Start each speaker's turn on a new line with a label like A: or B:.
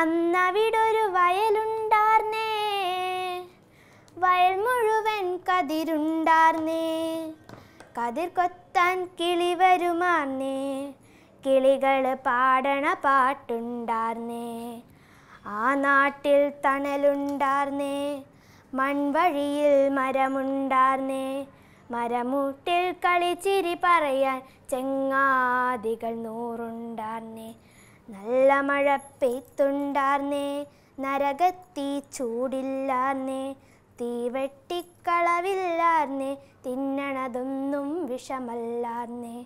A: അന്നവിടൊരു വയലുണ്ടാർന്നേ വയൽ മുഴുവൻ കതിരുണ്ടാർന്നേ കതിർ കൊത്താൻ കിളി വരുമാർന്നേ കിളികൾ പാടണ പാട്ടുണ്ടാർന്നേ ആ നാട്ടിൽ തണലുണ്ടാർന്നേ മൺവഴിയിൽ മരമുണ്ടാർന്നേ മരമൂട്ടിൽ കളിച്ചിരി പറയാൻ ചെങ്ങാതികൾ നൂറുണ്ടാർന്നേ നല്ല മഴ പെയ്ത്തുണ്ടാർന്നേ നരകത്തീ ചൂടില്ലാർന്നേ തീവെട്ടിക്കളവില്ലാർന്നേ തിന്നണതൊന്നും വിഷമല്ലാർന്നേ